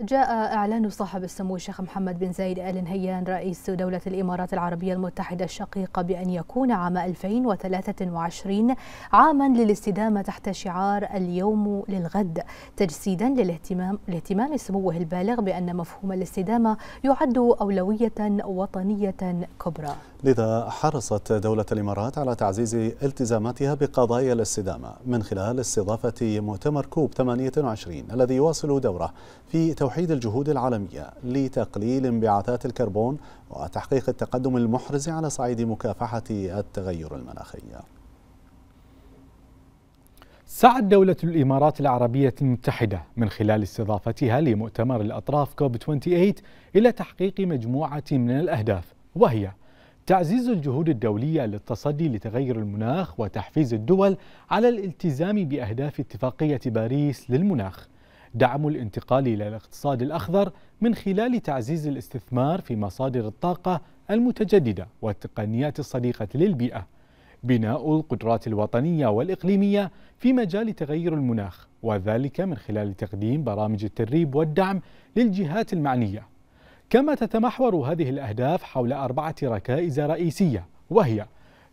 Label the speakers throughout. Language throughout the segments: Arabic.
Speaker 1: جاء إعلان صاحب السمو الشيخ محمد بن زايد آل نهيان رئيس دولة الإمارات العربية المتحدة الشقيقة بأن يكون عام 2023 عاما للاستدامة تحت شعار اليوم للغد تجسيدا للاهتمام لاهتمام سموه البالغ بأن مفهوم الاستدامة يعد أولوية وطنية كبرى.
Speaker 2: لذا حرصت دولة الإمارات على تعزيز التزاماتها بقضايا الاستدامة من خلال استضافة مؤتمر كوب 28 الذي يواصل دوره في توحيد الجهود العالمية لتقليل انبعاثات الكربون وتحقيق التقدم المحرز على صعيد مكافحة التغير المناخي
Speaker 3: سعت دولة الإمارات العربية المتحدة من خلال استضافتها لمؤتمر الأطراف كوب 28 إلى تحقيق مجموعة من الأهداف وهي تعزيز الجهود الدولية للتصدي لتغير المناخ وتحفيز الدول على الالتزام بأهداف اتفاقية باريس للمناخ دعم الانتقال إلى الاقتصاد الأخضر من خلال تعزيز الاستثمار في مصادر الطاقة المتجددة والتقنيات الصديقة للبيئة بناء القدرات الوطنية والإقليمية في مجال تغير المناخ وذلك من خلال تقديم برامج التدريب والدعم للجهات المعنية كما تتمحور هذه الأهداف حول أربعة ركائز رئيسية وهي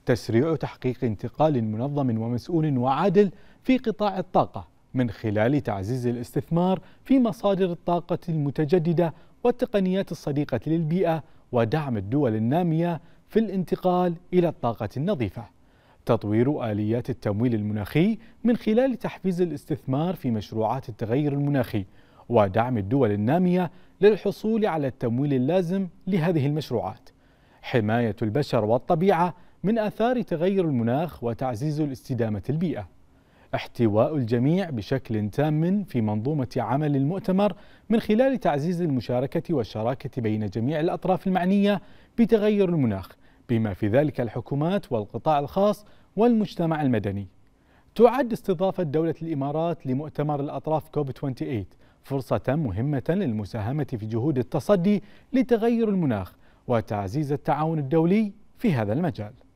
Speaker 3: تسريع تحقيق انتقال منظم ومسؤول وعادل في قطاع الطاقة من خلال تعزيز الاستثمار في مصادر الطاقة المتجددة والتقنيات الصديقة للبيئة ودعم الدول النامية في الانتقال إلى الطاقة النظيفة. تطوير آليات التمويل المناخي من خلال تحفيز الاستثمار في مشروعات التغير المناخي ودعم الدول النامية للحصول على التمويل اللازم لهذه المشروعات. حماية البشر والطبيعة من آثار تغير المناخ وتعزيز الاستدامة البيئة. احتواء الجميع بشكل تام في منظومة عمل المؤتمر من خلال تعزيز المشاركة والشراكة بين جميع الأطراف المعنية بتغير المناخ بما في ذلك الحكومات والقطاع الخاص والمجتمع المدني تعد استضافة دولة الإمارات لمؤتمر الأطراف كوب 28 فرصة مهمة للمساهمة في جهود التصدي لتغير المناخ
Speaker 1: وتعزيز التعاون الدولي في هذا المجال